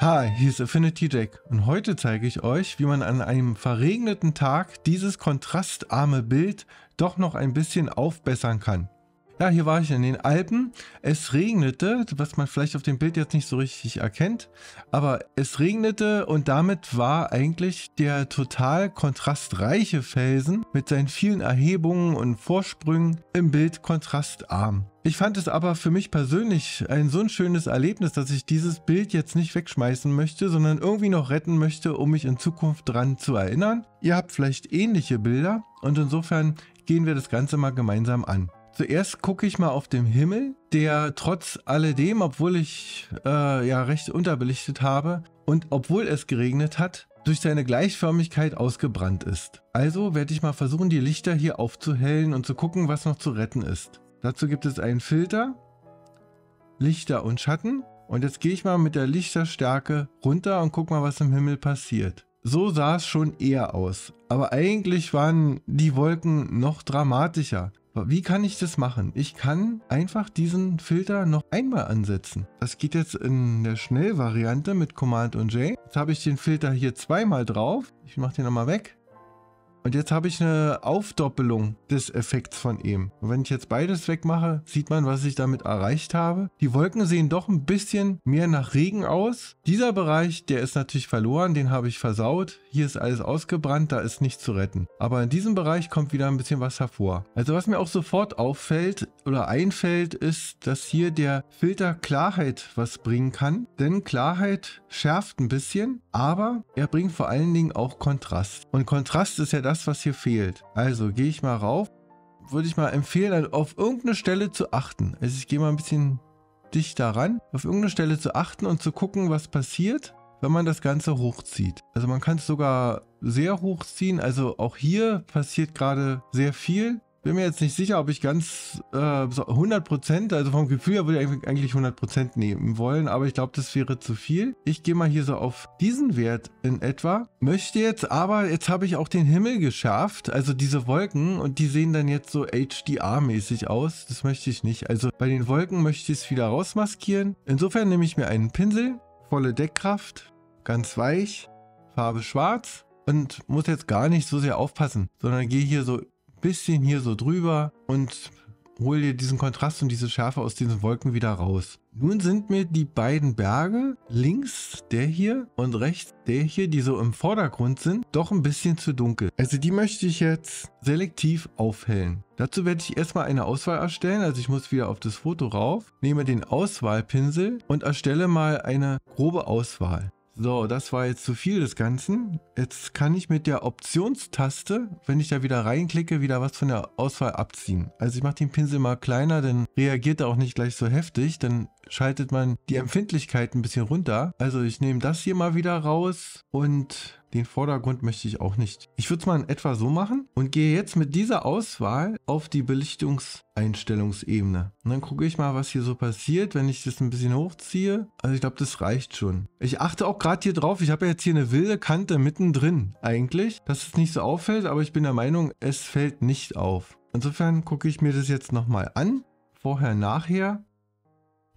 Hi, hier ist Affinity Jack und heute zeige ich euch, wie man an einem verregneten Tag dieses kontrastarme Bild doch noch ein bisschen aufbessern kann. Ja, hier war ich in den Alpen. Es regnete, was man vielleicht auf dem Bild jetzt nicht so richtig erkennt, aber es regnete und damit war eigentlich der total kontrastreiche Felsen mit seinen vielen Erhebungen und Vorsprüngen im Bild kontrastarm. Ich fand es aber für mich persönlich ein so ein schönes Erlebnis, dass ich dieses Bild jetzt nicht wegschmeißen möchte, sondern irgendwie noch retten möchte, um mich in Zukunft dran zu erinnern. Ihr habt vielleicht ähnliche Bilder und insofern gehen wir das Ganze mal gemeinsam an. Zuerst gucke ich mal auf den Himmel, der trotz alledem, obwohl ich äh, ja recht unterbelichtet habe und obwohl es geregnet hat, durch seine Gleichförmigkeit ausgebrannt ist. Also werde ich mal versuchen, die Lichter hier aufzuhellen und zu gucken, was noch zu retten ist. Dazu gibt es einen Filter, Lichter und Schatten. Und jetzt gehe ich mal mit der Lichterstärke runter und gucke mal, was im Himmel passiert. So sah es schon eher aus. Aber eigentlich waren die Wolken noch dramatischer. Wie kann ich das machen? Ich kann einfach diesen Filter noch einmal ansetzen. Das geht jetzt in der Schnellvariante mit Command und J. Jetzt habe ich den Filter hier zweimal drauf. Ich mache den nochmal weg. Und jetzt habe ich eine Aufdoppelung des Effekts von ihm. Und wenn ich jetzt beides wegmache, sieht man, was ich damit erreicht habe. Die Wolken sehen doch ein bisschen mehr nach Regen aus. Dieser Bereich, der ist natürlich verloren, den habe ich versaut. Hier ist alles ausgebrannt, da ist nichts zu retten. Aber in diesem Bereich kommt wieder ein bisschen was hervor. Also was mir auch sofort auffällt oder einfällt, ist, dass hier der Filter Klarheit was bringen kann. Denn Klarheit schärft ein bisschen, aber er bringt vor allen Dingen auch Kontrast. Und Kontrast ist ja das, was hier fehlt. Also gehe ich mal rauf, würde ich mal empfehlen, also auf irgendeine Stelle zu achten. Also ich gehe mal ein bisschen dichter ran, auf irgendeine Stelle zu achten und zu gucken, was passiert wenn man das Ganze hochzieht. Also man kann es sogar sehr hochziehen. Also auch hier passiert gerade sehr viel. Bin mir jetzt nicht sicher, ob ich ganz äh, 100%, also vom Gefühl her würde ich eigentlich 100% nehmen wollen, aber ich glaube, das wäre zu viel. Ich gehe mal hier so auf diesen Wert in etwa. Möchte jetzt aber, jetzt habe ich auch den Himmel geschärft, also diese Wolken und die sehen dann jetzt so HDR-mäßig aus. Das möchte ich nicht. Also bei den Wolken möchte ich es wieder rausmaskieren. Insofern nehme ich mir einen Pinsel volle Deckkraft, ganz weich, Farbe schwarz und muss jetzt gar nicht so sehr aufpassen, sondern gehe hier so ein bisschen hier so drüber und hole dir diesen Kontrast und diese Schärfe aus diesen Wolken wieder raus. Nun sind mir die beiden Berge, links der hier und rechts der hier, die so im Vordergrund sind, doch ein bisschen zu dunkel. Also die möchte ich jetzt selektiv aufhellen. Dazu werde ich erstmal eine Auswahl erstellen, also ich muss wieder auf das Foto rauf, nehme den Auswahlpinsel und erstelle mal eine grobe Auswahl. So, das war jetzt zu viel des Ganzen. Jetzt kann ich mit der Optionstaste, wenn ich da wieder reinklicke, wieder was von der Auswahl abziehen. Also ich mache den Pinsel mal kleiner, dann reagiert er auch nicht gleich so heftig. Dann schaltet man die Empfindlichkeit ein bisschen runter. Also ich nehme das hier mal wieder raus und den Vordergrund möchte ich auch nicht. Ich würde es mal in etwa so machen und gehe jetzt mit dieser Auswahl auf die Belichtungseinstellungsebene. Und dann gucke ich mal, was hier so passiert, wenn ich das ein bisschen hochziehe. Also ich glaube, das reicht schon. Ich achte auch gerade hier drauf, ich habe jetzt hier eine wilde Kante mittendrin eigentlich, dass es nicht so auffällt, aber ich bin der Meinung, es fällt nicht auf. Insofern gucke ich mir das jetzt nochmal an, vorher, nachher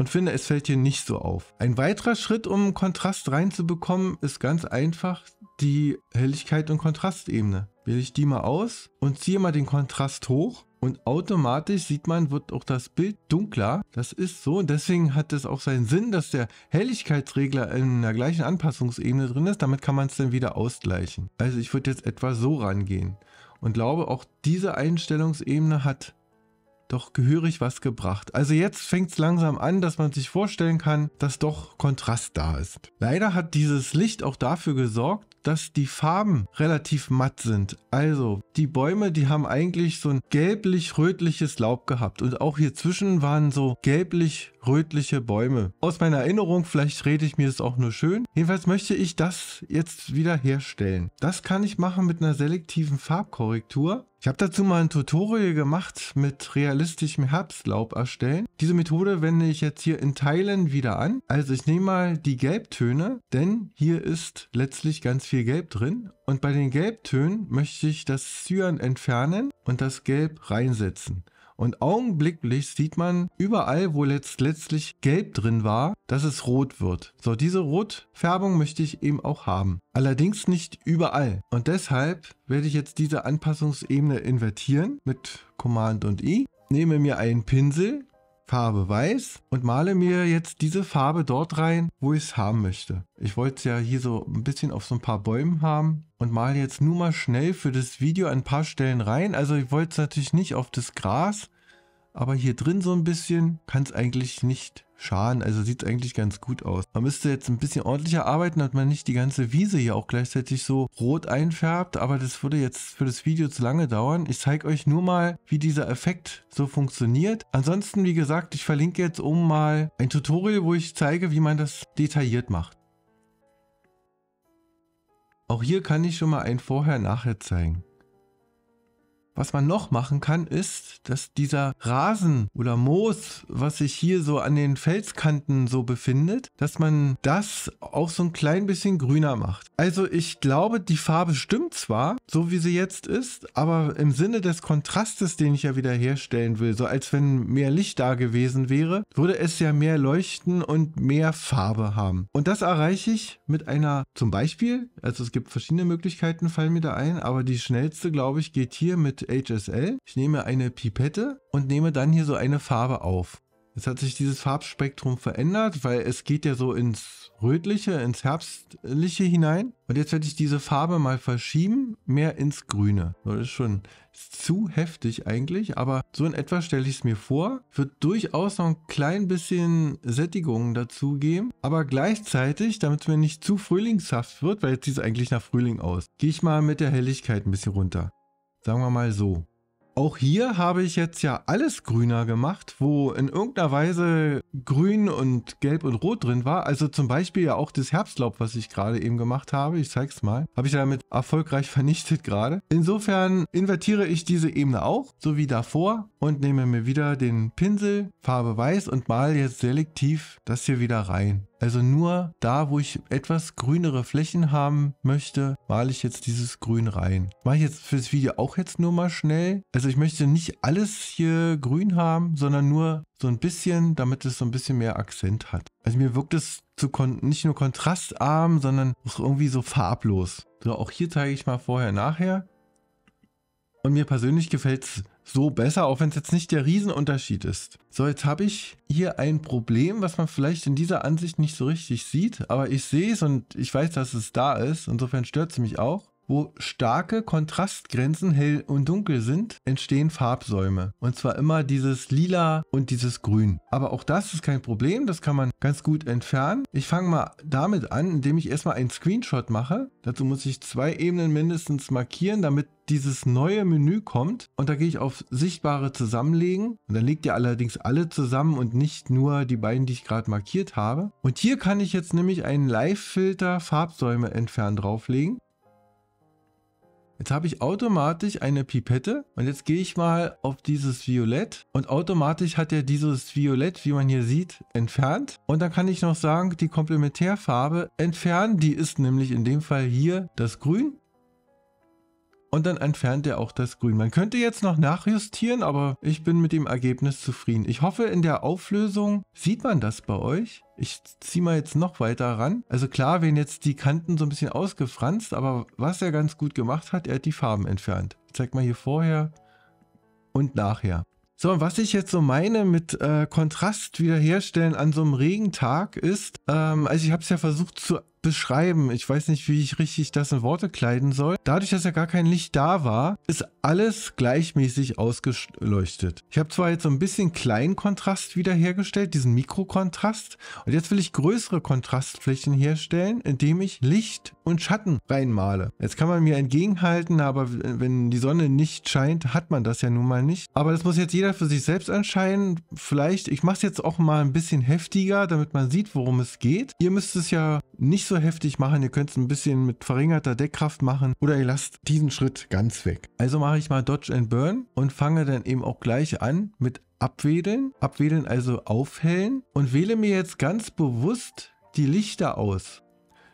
und finde, es fällt hier nicht so auf. Ein weiterer Schritt, um Kontrast reinzubekommen, ist ganz einfach die Helligkeit und Kontrastebene. Wähle ich die mal aus und ziehe mal den Kontrast hoch und automatisch sieht man, wird auch das Bild dunkler. Das ist so und deswegen hat es auch seinen Sinn, dass der Helligkeitsregler in der gleichen Anpassungsebene drin ist. Damit kann man es dann wieder ausgleichen. Also ich würde jetzt etwa so rangehen und glaube, auch diese Einstellungsebene hat doch gehörig was gebracht. Also jetzt fängt es langsam an, dass man sich vorstellen kann, dass doch Kontrast da ist. Leider hat dieses Licht auch dafür gesorgt, dass die Farben relativ matt sind. Also die Bäume, die haben eigentlich so ein gelblich-rötliches Laub gehabt und auch hier zwischen waren so gelblich rötliche Bäume. Aus meiner Erinnerung, vielleicht rede ich mir das auch nur schön. Jedenfalls möchte ich das jetzt wieder herstellen. Das kann ich machen mit einer selektiven Farbkorrektur. Ich habe dazu mal ein Tutorial gemacht mit realistischem Herbstlaub erstellen. Diese Methode wende ich jetzt hier in Teilen wieder an. Also ich nehme mal die Gelbtöne, denn hier ist letztlich ganz viel Gelb drin. Und bei den Gelbtönen möchte ich das Cyan entfernen und das Gelb reinsetzen. Und augenblicklich sieht man überall, wo jetzt letztlich gelb drin war, dass es rot wird. So, diese Rotfärbung möchte ich eben auch haben. Allerdings nicht überall. Und deshalb werde ich jetzt diese Anpassungsebene invertieren mit Command und I. Nehme mir einen Pinsel, Farbe weiß und male mir jetzt diese Farbe dort rein, wo ich es haben möchte. Ich wollte es ja hier so ein bisschen auf so ein paar Bäumen haben und male jetzt nur mal schnell für das Video ein paar Stellen rein. Also ich wollte es natürlich nicht auf das Gras, aber hier drin so ein bisschen kann es eigentlich nicht schaden. Also sieht es eigentlich ganz gut aus. Man müsste jetzt ein bisschen ordentlicher arbeiten, damit man nicht die ganze Wiese hier auch gleichzeitig so rot einfärbt. Aber das würde jetzt für das Video zu lange dauern. Ich zeige euch nur mal, wie dieser Effekt so funktioniert. Ansonsten, wie gesagt, ich verlinke jetzt oben mal ein Tutorial, wo ich zeige, wie man das detailliert macht. Auch hier kann ich schon mal ein Vorher-Nachher zeigen. Was man noch machen kann, ist, dass dieser Rasen oder Moos, was sich hier so an den Felskanten so befindet, dass man das auch so ein klein bisschen grüner macht. Also ich glaube, die Farbe stimmt zwar, so wie sie jetzt ist, aber im Sinne des Kontrastes, den ich ja wieder herstellen will, so als wenn mehr Licht da gewesen wäre, würde es ja mehr leuchten und mehr Farbe haben. Und das erreiche ich mit einer, zum Beispiel, also es gibt verschiedene Möglichkeiten, fallen mir da ein, aber die schnellste, glaube ich, geht hier mit HSL. Ich nehme eine Pipette und nehme dann hier so eine Farbe auf. Jetzt hat sich dieses Farbspektrum verändert, weil es geht ja so ins Rötliche, ins Herbstliche hinein. Und jetzt werde ich diese Farbe mal verschieben, mehr ins Grüne. das ist schon zu heftig eigentlich, aber so in etwa stelle ich es mir vor. Wird durchaus noch ein klein bisschen Sättigung dazu geben, aber gleichzeitig, damit es mir nicht zu frühlingshaft wird, weil jetzt sieht es eigentlich nach Frühling aus, gehe ich mal mit der Helligkeit ein bisschen runter. Sagen wir mal so. Auch hier habe ich jetzt ja alles grüner gemacht, wo in irgendeiner Weise grün und gelb und rot drin war. Also zum Beispiel ja auch das Herbstlaub, was ich gerade eben gemacht habe. Ich zeige es mal. Habe ich damit erfolgreich vernichtet gerade. Insofern invertiere ich diese Ebene auch, so wie davor. Und nehme mir wieder den Pinsel, Farbe weiß und male jetzt selektiv das hier wieder rein. Also nur da, wo ich etwas grünere Flächen haben möchte, male ich jetzt dieses Grün rein. Mache ich jetzt für das Video auch jetzt nur mal schnell. Also ich möchte nicht alles hier grün haben, sondern nur so ein bisschen, damit es so ein bisschen mehr Akzent hat. Also mir wirkt es zu nicht nur kontrastarm, sondern auch irgendwie so farblos. So, auch hier zeige ich mal vorher, nachher. Und mir persönlich gefällt es so besser, auch wenn es jetzt nicht der Riesenunterschied ist. So, jetzt habe ich hier ein Problem, was man vielleicht in dieser Ansicht nicht so richtig sieht, aber ich sehe es und ich weiß, dass es da ist. Insofern stört es mich auch. Wo starke Kontrastgrenzen hell und dunkel sind, entstehen Farbsäume. Und zwar immer dieses Lila und dieses Grün. Aber auch das ist kein Problem, das kann man ganz gut entfernen. Ich fange mal damit an, indem ich erstmal einen Screenshot mache. Dazu muss ich zwei Ebenen mindestens markieren, damit dieses neue Menü kommt und da gehe ich auf sichtbare zusammenlegen und dann legt ihr allerdings alle zusammen und nicht nur die beiden, die ich gerade markiert habe. Und hier kann ich jetzt nämlich einen Live-Filter Farbsäume entfernen drauflegen Jetzt habe ich automatisch eine Pipette und jetzt gehe ich mal auf dieses Violett und automatisch hat er dieses Violett, wie man hier sieht, entfernt. Und dann kann ich noch sagen, die Komplementärfarbe entfernen, die ist nämlich in dem Fall hier das Grün und dann entfernt er auch das Grün. Man könnte jetzt noch nachjustieren, aber ich bin mit dem Ergebnis zufrieden. Ich hoffe, in der Auflösung sieht man das bei euch. Ich ziehe mal jetzt noch weiter ran. Also klar, werden jetzt die Kanten so ein bisschen ausgefranst, aber was er ganz gut gemacht hat, er hat die Farben entfernt. Ich zeig mal hier vorher und nachher. So, und was ich jetzt so meine mit äh, Kontrast wiederherstellen an so einem Regentag ist, ähm, also ich habe es ja versucht zu beschreiben. Ich weiß nicht, wie ich richtig das in Worte kleiden soll. Dadurch, dass ja gar kein Licht da war, ist alles gleichmäßig ausgeleuchtet. Ich habe zwar jetzt so ein bisschen kleinen Kontrast wiederhergestellt, diesen Mikrokontrast. Und jetzt will ich größere Kontrastflächen herstellen, indem ich Licht und Schatten reinmale. Jetzt kann man mir entgegenhalten, aber wenn die Sonne nicht scheint, hat man das ja nun mal nicht. Aber das muss jetzt jeder für sich selbst entscheiden. Vielleicht, ich mache es jetzt auch mal ein bisschen heftiger, damit man sieht, worum es geht. Ihr müsst es ja nicht so heftig machen. Ihr könnt es ein bisschen mit verringerter Deckkraft machen oder ihr lasst diesen Schritt ganz weg. Also mache ich mal Dodge and Burn und fange dann eben auch gleich an mit Abwedeln. Abwedeln also aufhellen und wähle mir jetzt ganz bewusst die Lichter aus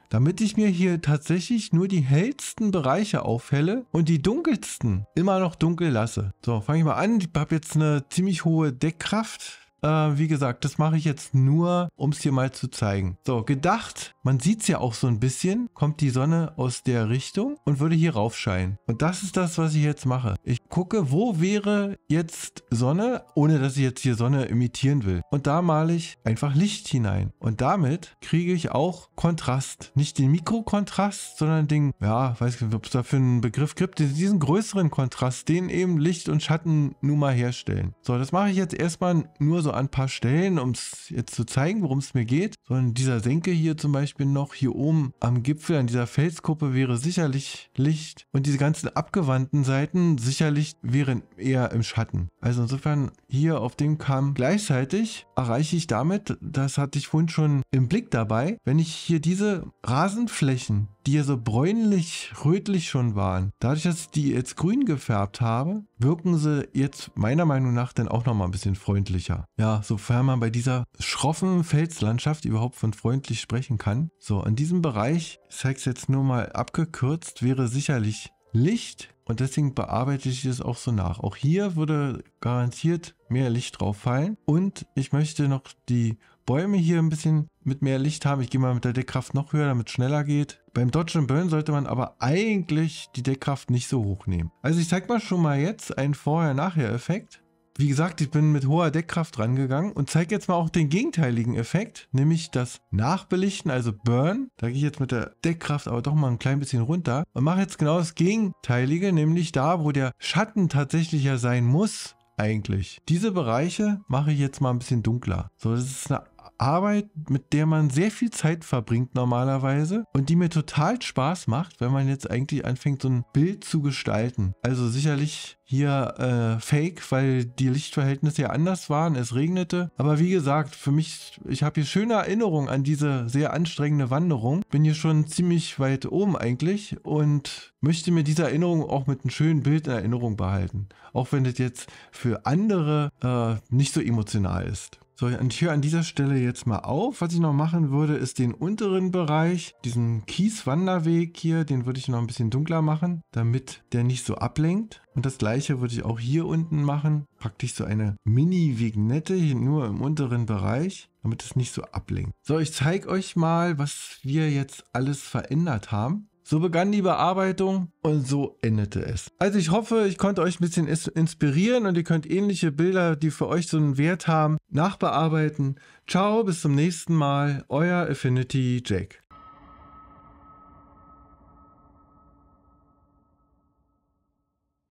damit ich mir hier tatsächlich nur die hellsten Bereiche aufhelle und die dunkelsten immer noch dunkel lasse. So, fange ich mal an. Ich habe jetzt eine ziemlich hohe Deckkraft. Äh, wie gesagt, das mache ich jetzt nur, um es dir mal zu zeigen. So, gedacht, man sieht es ja auch so ein bisschen, kommt die Sonne aus der Richtung und würde hier rauf scheinen. Und das ist das, was ich jetzt mache. Ich gucke, wo wäre jetzt Sonne, ohne dass ich jetzt hier Sonne imitieren will. Und da male ich einfach Licht hinein. Und damit kriege ich auch Kontrast. Nicht den Mikrokontrast, sondern den, ja, weiß nicht, ob es dafür einen Begriff gibt, diesen größeren Kontrast, den eben Licht und Schatten nun mal herstellen. So, das mache ich jetzt erstmal nur so so an ein paar Stellen, um es jetzt zu zeigen, worum es mir geht. Sondern dieser Senke hier zum Beispiel noch, hier oben am Gipfel, an dieser Felskuppe wäre sicherlich Licht. Und diese ganzen abgewandten Seiten sicherlich wären eher im Schatten. Also insofern hier auf dem Kamm gleichzeitig erreiche ich damit, das hatte ich vorhin schon im Blick dabei, wenn ich hier diese Rasenflächen die ja so bräunlich-rötlich schon waren, dadurch, dass ich die jetzt grün gefärbt habe, wirken sie jetzt meiner Meinung nach dann auch nochmal ein bisschen freundlicher. Ja, sofern man bei dieser schroffen Felslandschaft überhaupt von freundlich sprechen kann. So, in diesem Bereich, ich zeige es jetzt nur mal abgekürzt, wäre sicherlich Licht und deswegen bearbeite ich es auch so nach. Auch hier würde garantiert mehr Licht drauf fallen und ich möchte noch die Bäume hier ein bisschen mit mehr Licht haben. Ich gehe mal mit der Deckkraft noch höher, damit es schneller geht. Beim Dodge and Burn sollte man aber eigentlich die Deckkraft nicht so hoch nehmen. Also ich zeige mal schon mal jetzt einen Vorher-Nachher-Effekt. Wie gesagt, ich bin mit hoher Deckkraft rangegangen und zeige jetzt mal auch den gegenteiligen Effekt, nämlich das Nachbelichten, also Burn. Da gehe ich jetzt mit der Deckkraft aber doch mal ein klein bisschen runter und mache jetzt genau das Gegenteilige, nämlich da, wo der Schatten tatsächlich ja sein muss, eigentlich. Diese Bereiche mache ich jetzt mal ein bisschen dunkler. So, das ist eine Arbeit, mit der man sehr viel Zeit verbringt normalerweise und die mir total Spaß macht, wenn man jetzt eigentlich anfängt, so ein Bild zu gestalten. Also sicherlich hier äh, fake, weil die Lichtverhältnisse ja anders waren, es regnete. Aber wie gesagt, für mich, ich habe hier schöne Erinnerungen an diese sehr anstrengende Wanderung. Bin hier schon ziemlich weit oben eigentlich und möchte mir diese Erinnerung auch mit einem schönen Bild in Erinnerung behalten. Auch wenn das jetzt für andere äh, nicht so emotional ist. So, ich höre an dieser Stelle jetzt mal auf. Was ich noch machen würde, ist den unteren Bereich, diesen Kieswanderweg hier, den würde ich noch ein bisschen dunkler machen, damit der nicht so ablenkt. Und das gleiche würde ich auch hier unten machen. Praktisch so eine Mini-Vignette, nur im unteren Bereich, damit es nicht so ablenkt. So, ich zeige euch mal, was wir jetzt alles verändert haben. So begann die Bearbeitung und so endete es. Also ich hoffe, ich konnte euch ein bisschen inspirieren und ihr könnt ähnliche Bilder, die für euch so einen Wert haben, nachbearbeiten. Ciao, bis zum nächsten Mal, euer Affinity Jack.